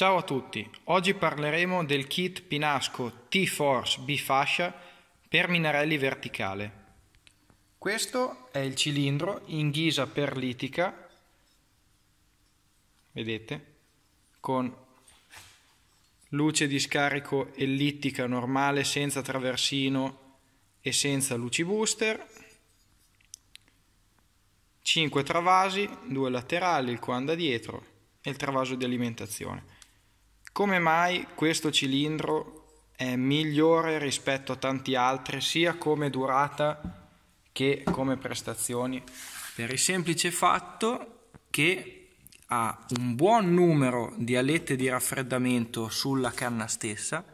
Ciao a tutti, oggi parleremo del kit Pinasco T-Force bifascia per minarelli verticale. Questo è il cilindro in ghisa perlitica, vedete, con luce di scarico ellittica normale senza traversino e senza luci booster, 5 travasi, due laterali, il quanda dietro e il travaso di alimentazione come mai questo cilindro è migliore rispetto a tanti altri sia come durata che come prestazioni per il semplice fatto che ha un buon numero di alette di raffreddamento sulla canna stessa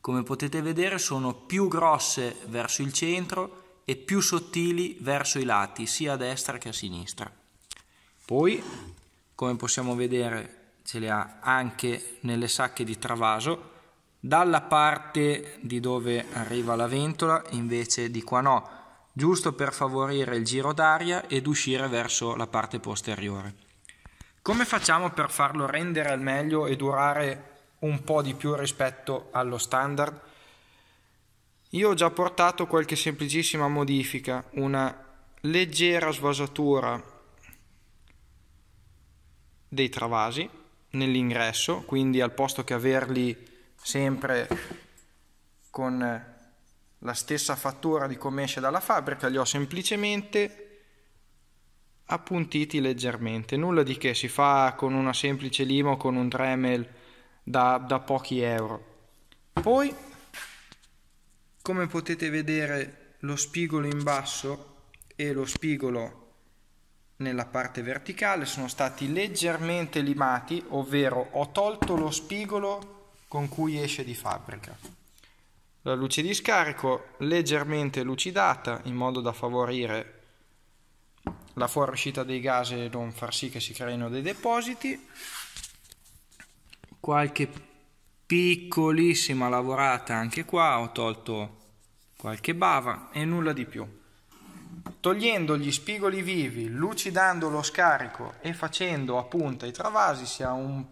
come potete vedere sono più grosse verso il centro e più sottili verso i lati sia a destra che a sinistra poi come possiamo vedere ce le ha anche nelle sacche di Travaso. Dalla parte di dove arriva la ventola invece di qua no, giusto per favorire il giro d'aria ed uscire verso la parte posteriore. Come facciamo per farlo rendere al meglio e durare un po' di più rispetto allo standard? Io ho già portato qualche semplicissima modifica, una leggera svasatura dei travasi nell'ingresso, quindi al posto che averli sempre con la stessa fattura di come esce dalla fabbrica, li ho semplicemente appuntiti leggermente, nulla di che si fa con una semplice lima o con un Dremel da, da pochi euro. Poi, come potete vedere, lo spigolo in basso e lo spigolo nella parte verticale sono stati leggermente limati, ovvero ho tolto lo spigolo con cui esce di fabbrica. La luce di scarico leggermente lucidata in modo da favorire la fuoriuscita dei gas e non far sì che si creino dei depositi. Qualche piccolissima lavorata anche qua, ho tolto qualche bava e nulla di più togliendo gli spigoli vivi, lucidando lo scarico e facendo a punta i travasi si ha un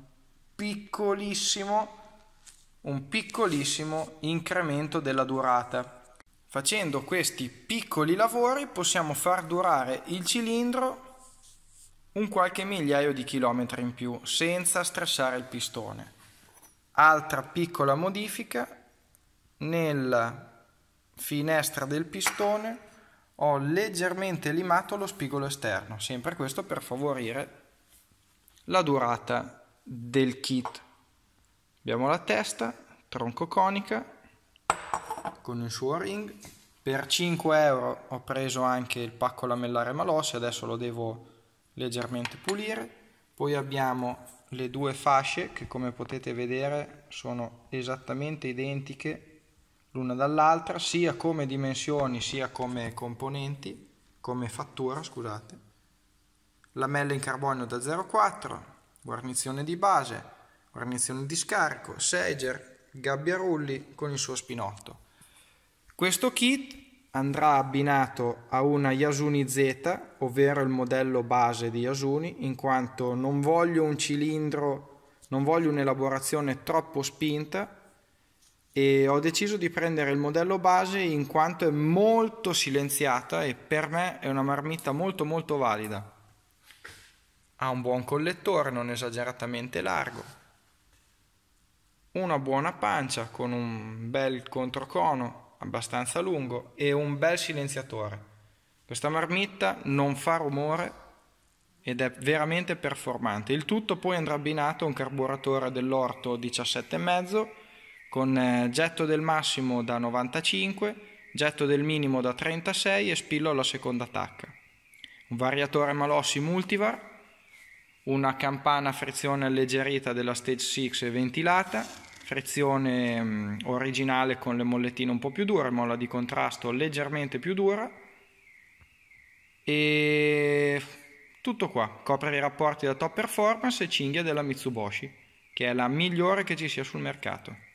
piccolissimo, un piccolissimo incremento della durata. Facendo questi piccoli lavori possiamo far durare il cilindro un qualche migliaio di chilometri in più senza stressare il pistone. Altra piccola modifica nella finestra del pistone ho leggermente limato lo spigolo esterno, sempre questo per favorire la durata del kit. Abbiamo la testa, tronco conica, con il suo ring. Per 5 euro ho preso anche il pacco lamellare Malossi, adesso lo devo leggermente pulire. Poi abbiamo le due fasce che come potete vedere sono esattamente identiche l'una dall'altra, sia come dimensioni sia come componenti, come fattura, scusate. Lamelle in carbonio da 0,4, guarnizione di base, guarnizione di scarico, seger, gabbia rulli con il suo spinotto. Questo kit andrà abbinato a una Yasuni Z, ovvero il modello base di Yasuni, in quanto non voglio un cilindro, non voglio un'elaborazione troppo spinta, e ho deciso di prendere il modello base in quanto è molto silenziata e per me è una marmitta molto molto valida. Ha un buon collettore, non esageratamente largo, una buona pancia con un bel controcono abbastanza lungo e un bel silenziatore. Questa marmitta non fa rumore ed è veramente performante. Il tutto poi andrà abbinato a un carburatore dell'Orto 17,5 con eh, getto del massimo da 95, getto del minimo da 36 e spillo alla seconda tacca. Un variatore Malossi Multivar, una campana a frizione alleggerita della Stage 6 e ventilata, frizione mm, originale con le mollettine un po' più dure, molla di contrasto leggermente più dura e tutto qua, copre i rapporti da top performance e cinghia della Mitsubishi, che è la migliore che ci sia sul mercato.